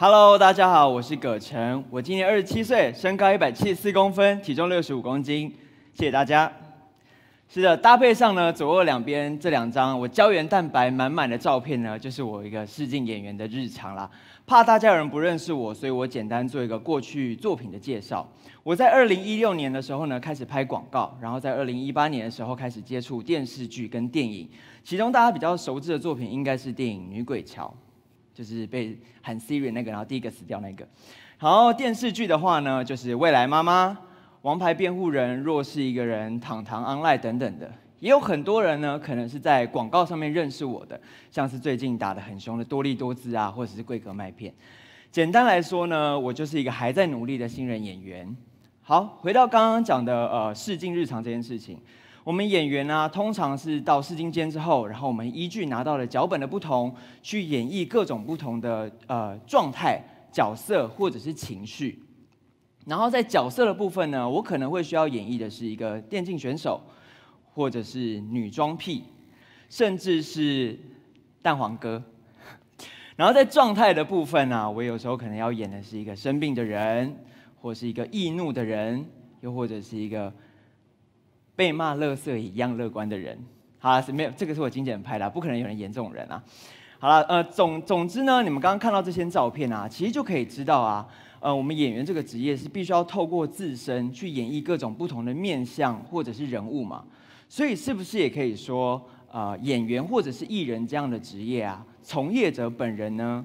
Hello，大家好，我是葛晨，我今年二十七岁，身高一百七十四公分，体重六十五公斤，谢谢大家。是的，搭配上呢，左右两边这两张我胶原蛋白满满的照片呢，就是我一个试镜演员的日常啦。怕大家有人不认识我，所以我简单做一个过去作品的介绍。我在二零一六年的时候呢，开始拍广告，然后在二零一八年的时候开始接触电视剧跟电影，其中大家比较熟知的作品应该是电影《女鬼桥》。就是被喊 Siri 那个，然后第一个死掉那个。然后电视剧的话呢，就是《未来妈妈》《王牌辩护人》《若是一个人》《躺 online》等等的。也有很多人呢，可能是在广告上面认识我的，像是最近打的很凶的多利多姿啊，或者是桂格麦片。简单来说呢，我就是一个还在努力的新人演员。好，回到刚刚讲的呃试镜日常这件事情。我们演员啊，通常是到试镜间之后，然后我们依据拿到的脚本的不同，去演绎各种不同的呃状态、角色或者是情绪。然后在角色的部分呢，我可能会需要演绎的是一个电竞选手，或者是女装癖，甚至是蛋黄哥。然后在状态的部分呢，我有时候可能要演的是一个生病的人，或是一个易怒的人，又或者是一个。被骂乐色一样乐观的人，好了，没有这个是我精简拍的，不可能有人演这种人啊。好了，呃，总总之呢，你们刚刚看到这些照片啊，其实就可以知道啊，呃，我们演员这个职业是必须要透过自身去演绎各种不同的面相或者是人物嘛。所以是不是也可以说，呃，演员或者是艺人这样的职业啊，从业者本人呢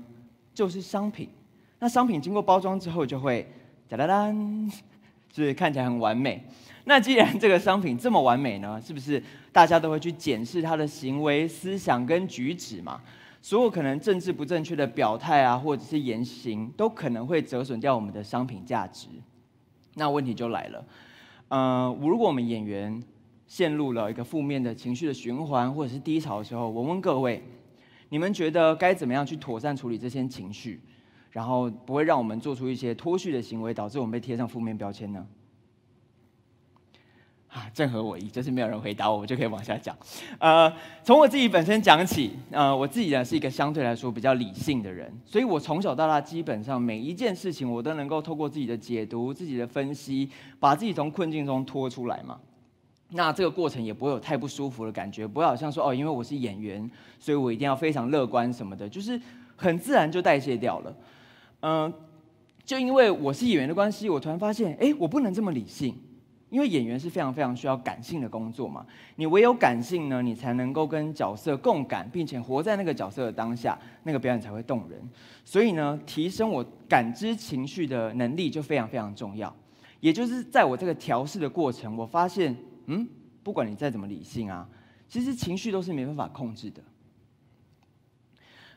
就是商品。那商品经过包装之后就会，哒哒哒，就是看起来很完美。那既然这个商品这么完美呢，是不是大家都会去检视他的行为、思想跟举止嘛？所有可能政治不正确的表态啊，或者是言行，都可能会折损掉我们的商品价值。那问题就来了，呃，如果我们演员陷入了一个负面的情绪的循环或者是低潮的时候，我问各位，你们觉得该怎么样去妥善处理这些情绪，然后不会让我们做出一些脱序的行为，导致我们被贴上负面标签呢？啊，正合我意，就是没有人回答我，我就可以往下讲。呃，从我自己本身讲起，呃，我自己呢是一个相对来说比较理性的人，所以我从小到大基本上每一件事情我都能够透过自己的解读、自己的分析，把自己从困境中拖出来嘛。那这个过程也不会有太不舒服的感觉，不会好像说哦，因为我是演员，所以我一定要非常乐观什么的，就是很自然就代谢掉了。嗯，就因为我是演员的关系，我突然发现，哎，我不能这么理性。因为演员是非常非常需要感性的工作嘛，你唯有感性呢，你才能够跟角色共感，并且活在那个角色的当下，那个表演才会动人。所以呢，提升我感知情绪的能力就非常非常重要。也就是在我这个调试的过程，我发现，嗯，不管你再怎么理性啊，其实情绪都是没办法控制的。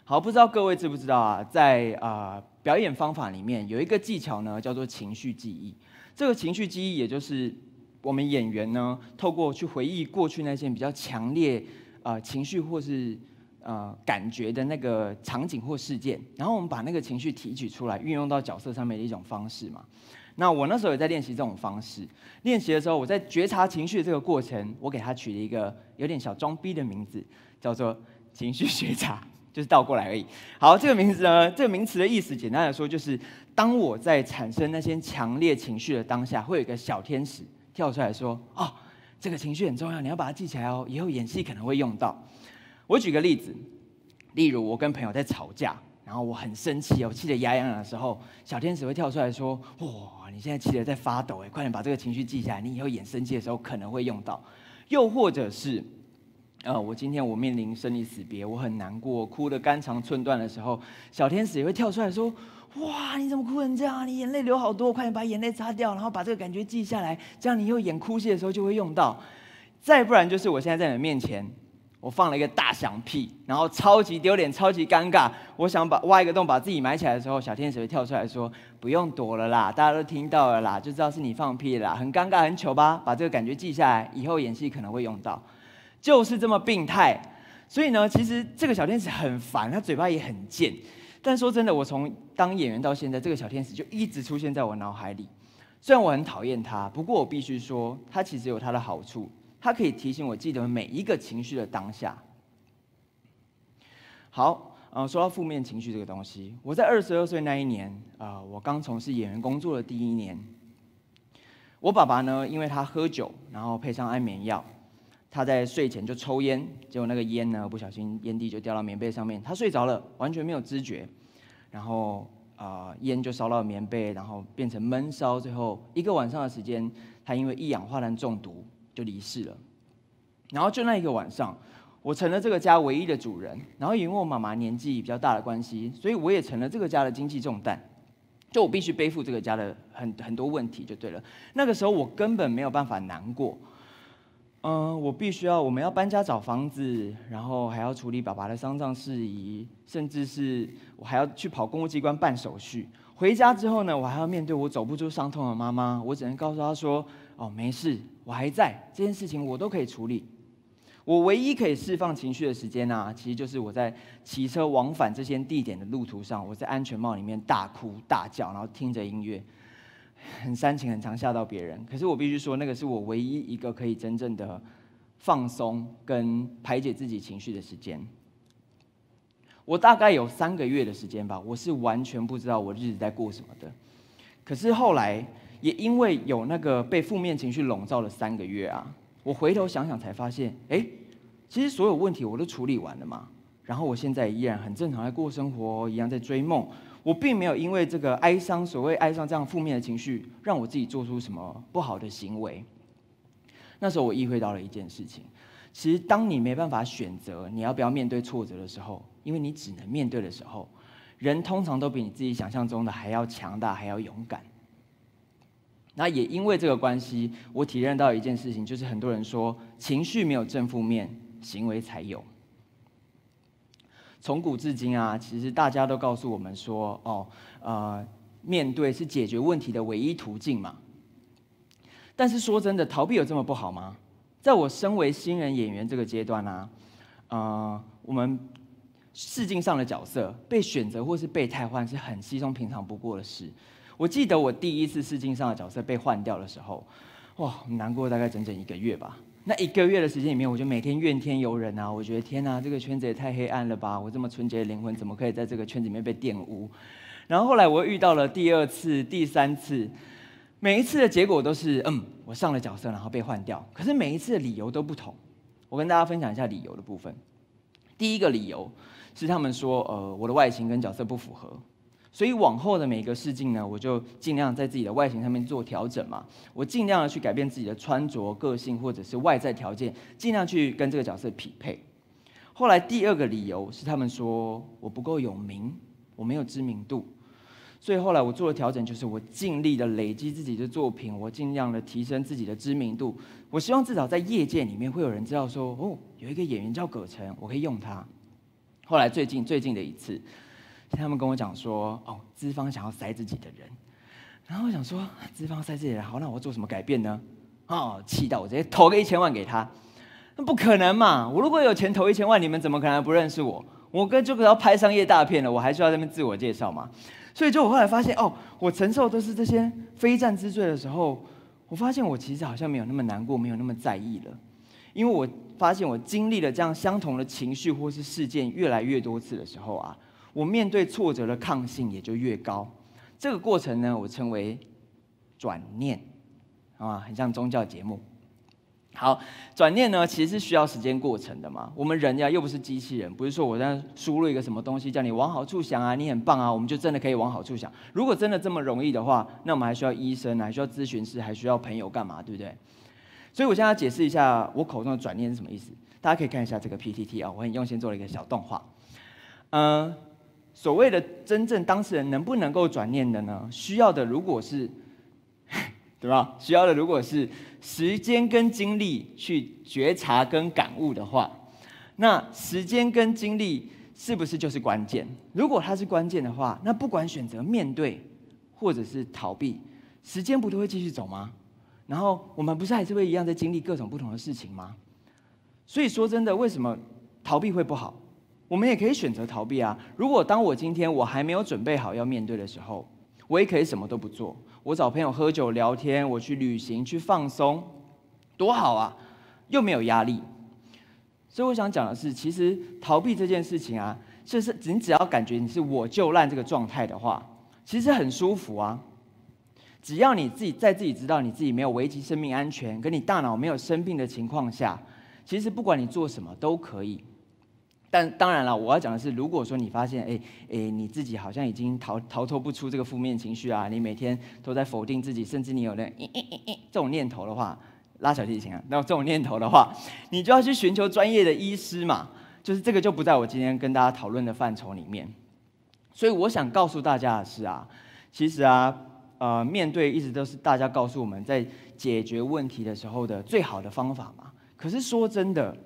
好，不知道各位知不知道啊，在啊表演方法里面有一个技巧呢，叫做情绪记忆。这个情绪记忆，也就是我们演员呢，透过去回忆过去那些比较强烈啊情绪或是啊感觉的那个场景或事件，然后我们把那个情绪提取出来，运用到角色上面的一种方式嘛。那我那时候也在练习这种方式，练习的时候我在觉察情绪这个过程，我给他取了一个有点小装逼的名字，叫做“情绪觉察。就是倒过来而已。好，这个名字呢，这个名词的意思，简单的说就是。当我在产生那些强烈情绪的当下，会有一个小天使跳出来说：“哦，这个情绪很重要，你要把它记起来哦，以后演戏可能会用到。”我举个例子，例如我跟朋友在吵架，然后我很生气，我气得牙痒痒的时候，小天使会跳出来说：“哇，你现在气得在发抖哎，快点把这个情绪记下来，你以后演生气的时候可能会用到。”又或者是，呃，我今天我面临生离死别，我很难过，哭得肝肠寸断的时候，小天使也会跳出来说。哇！你怎么哭成这样？你眼泪流好多，快点把眼泪擦掉，然后把这个感觉记下来，这样你以后演哭戏的时候就会用到。再不然就是我现在在你面前，我放了一个大响屁，然后超级丢脸、超级尴尬。我想把挖一个洞把自己埋起来的时候，小天使会跳出来说：“不用躲了啦，大家都听到了啦，就知道是你放屁啦，很尴尬、很糗吧？”把这个感觉记下来，以后演戏可能会用到，就是这么病态。所以呢，其实这个小天使很烦，他嘴巴也很贱。但说真的，我从当演员到现在，这个小天使就一直出现在我脑海里。虽然我很讨厌他，不过我必须说，他其实有他的好处。他可以提醒我记得每一个情绪的当下。好，呃，说到负面情绪这个东西，我在二十二岁那一年，呃，我刚从事演员工作的第一年，我爸爸呢，因为他喝酒，然后配上安眠药。他在睡前就抽烟，结果那个烟呢，不小心烟蒂就掉到棉被上面。他睡着了，完全没有知觉。然后啊，烟就烧到棉被，然后变成闷烧。最后一个晚上的时间，他因为一氧化碳中毒就离世了。然后就那一个晚上，我成了这个家唯一的主人。然后因为我妈妈年纪比较大的关系，所以我也成了这个家的经济重担。就我必须背负这个家的很很多问题，就对了。那个时候我根本没有办法难过。嗯，我必须要，我们要搬家找房子，然后还要处理爸爸的丧葬事宜，甚至是我还要去跑公务机关办手续。回家之后呢，我还要面对我走不出伤痛的妈妈，我只能告诉她说：“哦，没事，我还在，这件事情我都可以处理。”我唯一可以释放情绪的时间啊，其实就是我在骑车往返这些地点的路途上，我在安全帽里面大哭大叫，然后听着音乐。很煽情，很常吓到别人。可是我必须说，那个是我唯一一个可以真正的放松跟排解自己情绪的时间。我大概有三个月的时间吧，我是完全不知道我日子在过什么的。可是后来，也因为有那个被负面情绪笼罩了三个月啊，我回头想想才发现，哎，其实所有问题我都处理完了嘛。然后我现在依然很正常在过生活，一样在追梦。我并没有因为这个哀伤，所谓哀伤这样负面的情绪，让我自己做出什么不好的行为。那时候我意会到了一件事情，其实当你没办法选择你要不要面对挫折的时候，因为你只能面对的时候，人通常都比你自己想象中的还要强大，还要勇敢。那也因为这个关系，我体认到一件事情，就是很多人说情绪没有正负面，行为才有。从古至今啊，其实大家都告诉我们说，哦，呃，面对是解决问题的唯一途径嘛。但是说真的，逃避有这么不好吗？在我身为新人演员这个阶段呢，呃，我们试镜上的角色被选择或是被替换是很稀松平常不过的事。我记得我第一次试镜上的角色被换掉的时候，哇，难过大概整整一个月吧。那一个月的时间里面，我就每天怨天尤人啊！我觉得天哪，这个圈子也太黑暗了吧！我这么纯洁的灵魂，怎么可以在这个圈子里面被玷污？然后后来我又遇到了第二次、第三次，每一次的结果都是嗯，我上了角色，然后被换掉。可是每一次的理由都不同。我跟大家分享一下理由的部分。第一个理由是他们说，呃，我的外形跟角色不符合。所以往后的每个试镜呢，我就尽量在自己的外形上面做调整嘛，我尽量的去改变自己的穿着、个性或者是外在条件，尽量去跟这个角色匹配。后来第二个理由是他们说我不够有名，我没有知名度，所以后来我做的调整就是我尽力的累积自己的作品，我尽量的提升自己的知名度。我希望至少在业界里面会有人知道说，哦，有一个演员叫葛晨，我可以用他。后来最近最近的一次。他们跟我讲说：“哦，资方想要塞自己的人。”然后我想说：“资方塞自己的人，好，那我要做什么改变呢？”哦，气到我直接投个一千万给他。那不可能嘛！我如果有钱投一千万，你们怎么可能不认识我？我哥就快要拍商业大片了，我还需要在那边自我介绍吗？所以，就我后来发现，哦，我承受都是这些非战之罪的时候，我发现我其实好像没有那么难过，没有那么在意了。因为我发现我经历了这样相同的情绪或是事件越来越多次的时候啊。我面对挫折的抗性也就越高，这个过程呢，我称为转念，啊，很像宗教节目。好，转念呢，其实是需要时间过程的嘛。我们人呀，又不是机器人，不是说我在输入一个什么东西叫你往好处想啊，你很棒啊，我们就真的可以往好处想。如果真的这么容易的话，那我们还需要医生，还需要咨询师，还需要朋友干嘛？对不对？所以我现在要解释一下我口中的转念是什么意思。大家可以看一下这个 PPT 啊，我很用心做了一个小动画，嗯。所谓的真正当事人能不能够转念的呢？需要的如果是，对吧？需要的如果是时间跟精力去觉察跟感悟的话，那时间跟精力是不是就是关键？如果它是关键的话，那不管选择面对或者是逃避，时间不都会继续走吗？然后我们不是还是会一样在经历各种不同的事情吗？所以说真的，为什么逃避会不好？我们也可以选择逃避啊！如果当我今天我还没有准备好要面对的时候，我也可以什么都不做，我找朋友喝酒聊天，我去旅行去放松，多好啊！又没有压力。所以我想讲的是，其实逃避这件事情啊，就是你只要感觉你是我就烂这个状态的话，其实很舒服啊！只要你自己在自己知道你自己没有危及生命安全，跟你大脑没有生病的情况下，其实不管你做什么都可以。但当然了，我要讲的是，如果说你发现，哎哎，你自己好像已经逃逃脱不出这个负面情绪啊，你每天都在否定自己，甚至你有那，这种念头的话，拉小提琴啊，那这种念头的话，你就要去寻求专业的医师嘛，就是这个就不在我今天跟大家讨论的范畴里面。所以我想告诉大家的是啊，其实啊，呃，面对一直都是大家告诉我们在解决问题的时候的最好的方法嘛。可是说真的。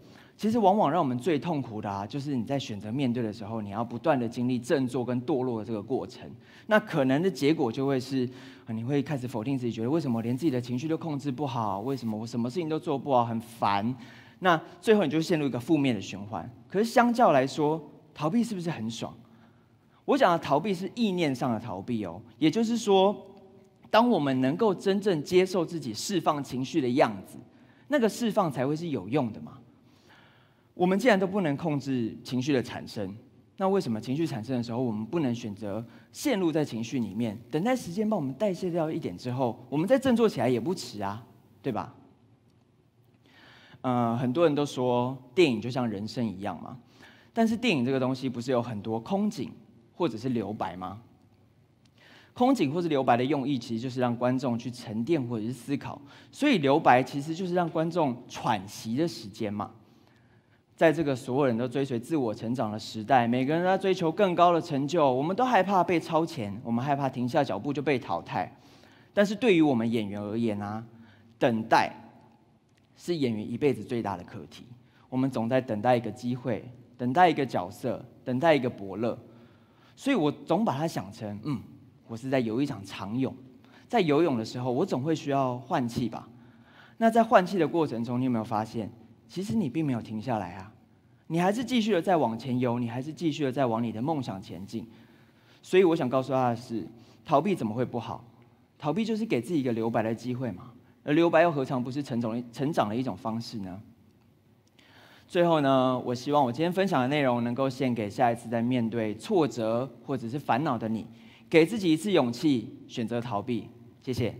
其实往往让我们最痛苦的啊，就是你在选择面对的时候，你要不断的经历振作跟堕落的这个过程。那可能的结果就会是，你会开始否定自己，觉得为什么连自己的情绪都控制不好？为什么我什么事情都做不好？很烦。那最后你就陷入一个负面的循环。可是相较来说，逃避是不是很爽？我讲的逃避是意念上的逃避哦。也就是说，当我们能够真正接受自己释放情绪的样子，那个释放才会是有用的嘛。我们既然都不能控制情绪的产生，那为什么情绪产生的时候，我们不能选择陷入在情绪里面，等待时间帮我们代谢掉一点之后，我们再振作起来也不迟啊，对吧？呃，很多人都说电影就像人生一样嘛，但是电影这个东西不是有很多空景或者是留白吗？空景或者留白的用意其实就是让观众去沉淀或者是思考，所以留白其实就是让观众喘息的时间嘛。在这个所有人都追随自我成长的时代，每个人在追求更高的成就，我们都害怕被超前，我们害怕停下脚步就被淘汰。但是，对于我们演员而言啊，等待是演员一辈子最大的课题。我们总在等待一个机会，等待一个角色，等待一个伯乐。所以我总把它想成，嗯，我是在游一场长泳。在游泳的时候，我总会需要换气吧？那在换气的过程中，你有没有发现？其实你并没有停下来啊，你还是继续的在往前游，你还是继续的在往你的梦想前进。所以我想告诉他的是，逃避怎么会不好？逃避就是给自己一个留白的机会嘛，而留白又何尝不是成长成长的一种方式呢？最后呢，我希望我今天分享的内容能够献给下一次在面对挫折或者是烦恼的你，给自己一次勇气，选择逃避。谢谢。